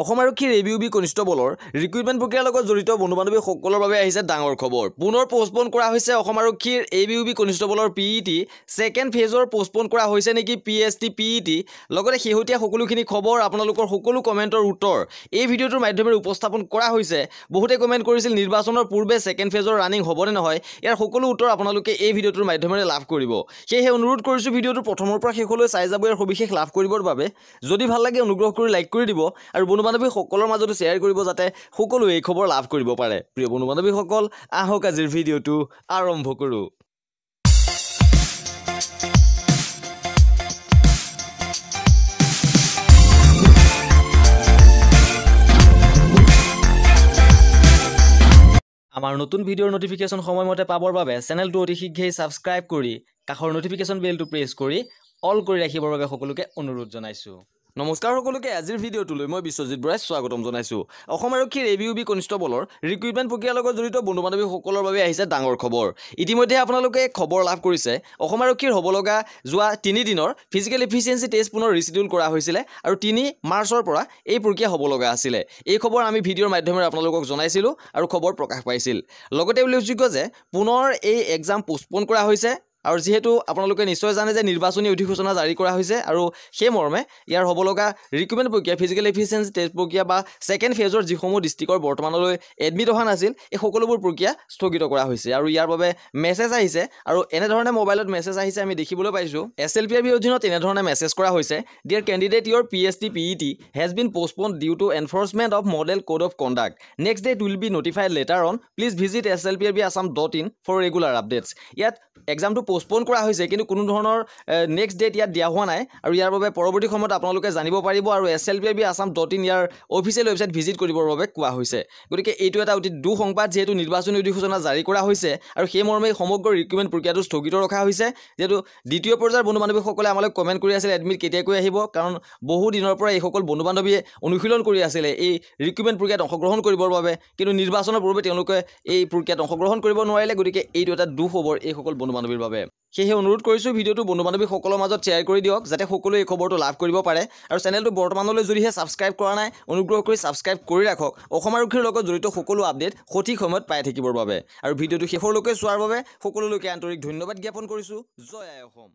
অসম আৰক্ষী review B কনিষ্টেবলৰ recruitment প্ৰক্ৰিয়াৰ লগত জড়িত বন্ধু বান্ধৱীসকলৰ বাবে আহিছে ডাঙৰ খবৰ পুনৰ পষ্টপন কৰা হৈছে অসম আৰক্ষীৰ এ বি ইউ বি কনিষ্টেবলৰ পি ই টি ছেকেণ্ড ফেজৰ পষ্টপন কৰা হৈছে নেকি P S T P E T লগতে শেহতীয়া সকলোখিনি খবৰ আপোনালোকৰ সকলো কমেণ্টৰ উত্তৰ এই ভিডিঅ'টোৰ মাধ্যমেৰে উপস্থাপন কৰা হৈছে বহুতে কমেণ্ট কৰিছিল নিৰ্বাচনৰ পূৰ্বে ছেকেণ্ড ফেজৰ ৰাণিং হ'বনে নহয় ইয়াৰ সকলো উত্তৰ আপোনালোকে এই ভিডিঅ'টোৰ মাধ্যমেৰে লাভ কৰিব সেয়েহে অনুৰোধ কৰিছোঁ ভিডিঅ'টো প্ৰথমৰ পৰা শেষলৈ চাই যাব ইয়াৰ সবিশেষ লাভ কৰিবৰ বাবে যদি ভাল লাগে অনুগ্ৰহ কৰি লাইক কৰি দিব আৰু বন্ধু বান্ধৱীসকলৰ মাজতো শ্বেয়াৰ কৰিব যাতে সকলোৱে এই খবৰ লাভ কৰিব পাৰে প্ৰিয় বন্ধু বান্ধৱীসকল আহক আজিৰ ভিডিঅ'টো আৰম্ভ কৰোঁ আমাৰ নতুন ভিডিঅ'ৰ নটিফিকেশ্যন সময়মতে পাবৰ বাবে চেনেলটো অতি শীঘ্ৰেই ছাবস্ক্ৰাইব কৰি কাষৰ নটিফিকেশ্যন বেলটো প্ৰেছ কৰি অল কৰি ৰাখিবৰ বাবে সকলোকে অনুৰোধ জনাইছোঁ নমস্কাৰ সকলোকে আজিৰ ভিডিঅ'টোলৈ মই বিশ্বজিৎ বৰাই স্বাগতম জনাইছোঁ অসম আৰক্ষীৰ এ বি ইউ বি কনিষ্টবলৰ ৰিক্ৰুইটমেণ্ট প্ৰক্ৰিয়াৰ লগত জড়িত বন্ধু বান্ধৱীসকলৰ বাবে আহিছে ডাঙৰ খবৰ ইতিমধ্যে আপোনালোকে খবৰ লাভ কৰিছে অসম আৰক্ষীৰ হ'ব লগা যোৱা তিনিদিনৰ ফিজিকেল এফিচিয়েঞ্চি টেষ্ট পুনৰ ৰিচিডিউল কৰা হৈছিলে আৰু তিনি মাৰ্চৰ পৰা এই প্ৰক্ৰিয়া হ'ব লগা আছিলে এই খবৰ আমি ভিডিঅ'ৰ মাধ্যমেৰে আপোনালোকক জনাইছিলোঁ আৰু খবৰ প্ৰকাশ পাইছিল লগতে উল্লেখযোগ্য যে পুনৰ এই এক্সাম পষ্টপ'ন কৰা হৈছে আৰু যিহেতু আপোনালোকে নিশ্চয় জানে যে নিৰ্বাচনী অধিসূচনা জাৰি কৰা হৈছে আৰু সেই মৰ্মে ইয়াৰ হ'ব লগা ৰিক্ৰুটমেণ্ট প্ৰক্ৰিয়া ফিজিকেল এফিচিয়েঞ্চি টেষ্ট প্ৰক্ৰিয়া বা ছেকেণ্ড ফেজৰ যিসমূহ ডিষ্ট্ৰিক্টৰ বৰ্তমানলৈ এডমিট অহা নাছিল এই সকলোবোৰ প্ৰক্ৰিয়া স্থগিত কৰা হৈছে আৰু ইয়াৰ বাবে মেছেজ আহিছে আৰু এনেধৰণে মোবাইলত মেছেজ আহিছে আমি দেখিবলৈ পাইছোঁ এছ এল পি আৰ বিৰ অধীনত এনেধৰণে মেছেজ কৰা হৈছে dear candidate your P S T P E T has been postponed due to enforcement of model code of conduct next date will be notified later on please visit S L P R B Assam dot in for regular updates ইয়াত এক্সামটো পষ্টপ'ন কৰা হৈছে কিন্তু কোনো ধৰণৰ next date ইয়াত দিয়া হোৱা নাই আৰু ইয়াৰ বাবে পৰৱৰ্তী সময়ত আপোনালোকে জানিব পাৰিব আৰু S L P R B Assam dot in ইয়াৰ অফিচিয়েল ৱেবছাইট ভিজিট কৰিবৰ বাবে কোৱা হৈছে গতিকে এইটো এটা অতি সংবাদ যিহেতু নিৰ্বাচনী অধিসূচনা জাৰি কৰা হৈছে আৰু সেই মৰ্মে সমগ্ৰ ৰিক্ৰুইমেণ্ট প্ৰক্ৰিয়াটো স্থগিত ৰখা হৈছে যিহেতু দ্বিতীয় পৰ্যায়ৰ বন্ধু বান্ধৱীসকলে আমালৈ কমেণ্ট কৰি আছিলে এডমিট কেতিয়াকৈ আহিব কাৰণ বহু দিনৰ পৰা এইসকল বন্ধু বান্ধৱীয়ে অনুশীলন কৰি আছিলে এই ৰিক্ৰুইমেণ্ট প্ৰক্ৰিয়াত অংশগ্ৰহণ কৰিবৰ বাবে কিন্তু নিৰ্বাচনৰ পূৰ্বে তেওঁলোকে এই প্ৰক্ৰিয়াত অংশগ্ৰহণ কৰিব নোৱাৰিলে গতিকে এইটো এটা দুখ হ'ব এইসকল বন্ধু বান্ধৱীৰ বাবে পাৰে সেয়েহে অনুৰোধ কৰিছোঁ ভিডিঅ'টো বন্ধু বান্ধৱীসকলৰ মাজত শ্বেয়াৰ কৰি দিয়ক যাতে সকলোৱে এই খবৰটো লাভ কৰিব পাৰে আৰু চেনেলটো বৰ্তমানলৈ যদিহে ছাবস্ক্ৰাইব কৰা নাই অনুগ্ৰহ কৰি ছাবস্ক্ৰাইব কৰি ৰাখক অসম আৰক্ষীৰ লগত জড়িত সকলো আপডেট সঠিক সময়ত পাই থাকিবৰ বাবে আৰু ভিডিঅ'টো শেষৰলৈকে চোৱাৰ বাবে সকলোলৈকে আন্তৰিক ধন্যবাদ জ্ঞাপন কৰিছোঁ জয় আই অসম